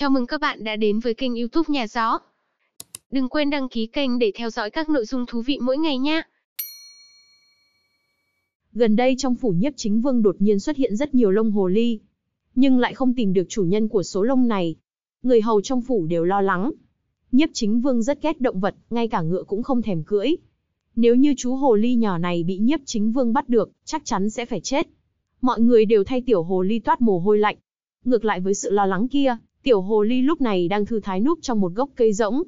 Chào mừng các bạn đã đến với kênh youtube Nhà Gió. Đừng quên đăng ký kênh để theo dõi các nội dung thú vị mỗi ngày nhé. Gần đây trong phủ nhiếp chính vương đột nhiên xuất hiện rất nhiều lông hồ ly, nhưng lại không tìm được chủ nhân của số lông này. Người hầu trong phủ đều lo lắng. Nhiếp chính vương rất ghét động vật, ngay cả ngựa cũng không thèm cưỡi. Nếu như chú hồ ly nhỏ này bị nhiếp chính vương bắt được, chắc chắn sẽ phải chết. Mọi người đều thay tiểu hồ ly toát mồ hôi lạnh. Ngược lại với sự lo lắng kia, Tiểu hồ ly lúc này đang thư thái núp trong một gốc cây rỗng.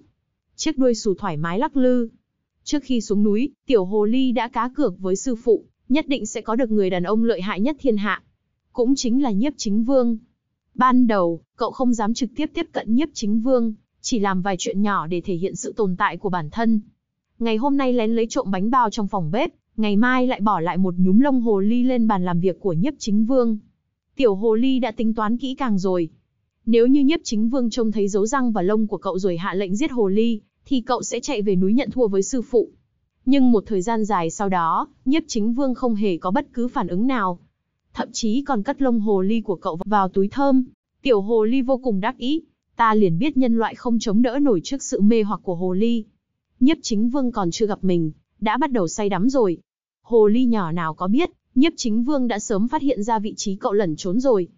Chiếc đuôi sù thoải mái lắc lư. Trước khi xuống núi, tiểu hồ ly đã cá cược với sư phụ, nhất định sẽ có được người đàn ông lợi hại nhất thiên hạ. Cũng chính là nhiếp chính vương. Ban đầu, cậu không dám trực tiếp tiếp cận nhiếp chính vương, chỉ làm vài chuyện nhỏ để thể hiện sự tồn tại của bản thân. Ngày hôm nay lén lấy trộm bánh bao trong phòng bếp, ngày mai lại bỏ lại một nhúm lông hồ ly lên bàn làm việc của nhiếp chính vương. Tiểu hồ ly đã tính toán kỹ càng rồi, nếu như nhiếp chính vương trông thấy dấu răng và lông của cậu rồi hạ lệnh giết hồ ly, thì cậu sẽ chạy về núi nhận thua với sư phụ. Nhưng một thời gian dài sau đó, nhiếp chính vương không hề có bất cứ phản ứng nào. Thậm chí còn cất lông hồ ly của cậu vào túi thơm. Tiểu hồ ly vô cùng đắc ý. Ta liền biết nhân loại không chống đỡ nổi trước sự mê hoặc của hồ ly. Nhiếp chính vương còn chưa gặp mình, đã bắt đầu say đắm rồi. Hồ ly nhỏ nào có biết, nhiếp chính vương đã sớm phát hiện ra vị trí cậu lẩn trốn rồi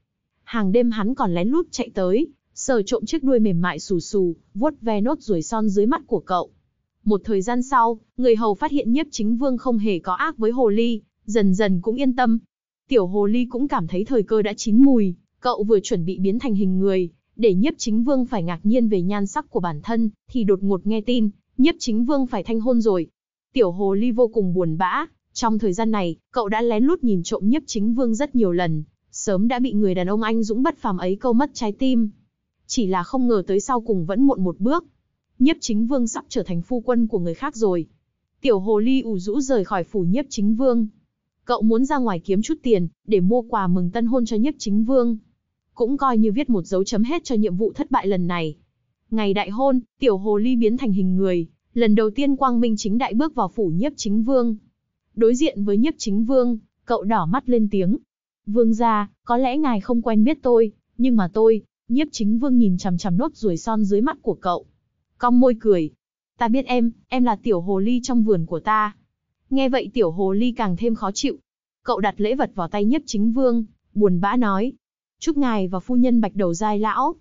hàng đêm hắn còn lén lút chạy tới, sờ trộm chiếc đuôi mềm mại xù xù, vuốt ve nốt ruồi son dưới mắt của cậu. Một thời gian sau, người hầu phát hiện nhiếp chính vương không hề có ác với hồ ly, dần dần cũng yên tâm. Tiểu hồ ly cũng cảm thấy thời cơ đã chín mùi, cậu vừa chuẩn bị biến thành hình người, để nhiếp chính vương phải ngạc nhiên về nhan sắc của bản thân, thì đột ngột nghe tin, nhiếp chính vương phải thanh hôn rồi. Tiểu hồ ly vô cùng buồn bã, trong thời gian này, cậu đã lén lút nhìn trộm nhiếp chính vương rất nhiều lần, sớm đã bị người đàn ông anh dũng bất phàm ấy câu mất trái tim. Chỉ là không ngờ tới sau cùng vẫn muộn một bước. Nhiếp chính vương sắp trở thành phu quân của người khác rồi. Tiểu hồ ly ủ rũ rời khỏi phủ nhiếp chính vương. Cậu muốn ra ngoài kiếm chút tiền, để mua quà mừng tân hôn cho nhiếp chính vương. Cũng coi như viết một dấu chấm hết cho nhiệm vụ thất bại lần này. Ngày đại hôn, tiểu hồ ly biến thành hình người. Lần đầu tiên quang minh chính đại bước vào phủ nhiếp chính vương. Đối diện với nhiếp chính vương, cậu đỏ mắt lên tiếng, Vương gia, có lẽ ngài không quen biết tôi, nhưng mà tôi, nhiếp chính vương nhìn chằm chằm nốt ruồi son dưới mắt của cậu. Cong môi cười. Ta biết em, em là tiểu hồ ly trong vườn của ta. Nghe vậy tiểu hồ ly càng thêm khó chịu. Cậu đặt lễ vật vào tay nhiếp chính vương, buồn bã nói. Chúc ngài và phu nhân bạch đầu dai lão.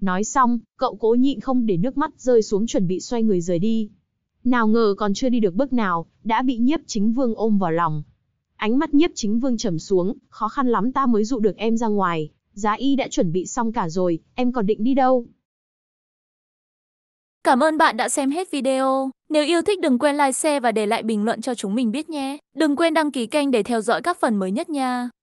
Nói xong, cậu cố nhịn không để nước mắt rơi xuống chuẩn bị xoay người rời đi. Nào ngờ còn chưa đi được bước nào, đã bị nhiếp chính vương ôm vào lòng. Ánh mắt nhiếp chính vương trầm xuống, khó khăn lắm ta mới dụ được em ra ngoài, giá y đã chuẩn bị xong cả rồi, em còn định đi đâu? Cảm ơn bạn đã xem hết video. Nếu yêu thích đừng quên like, share và để lại bình luận cho chúng mình biết nhé. Đừng quên đăng ký kênh để theo dõi các phần mới nhất nha.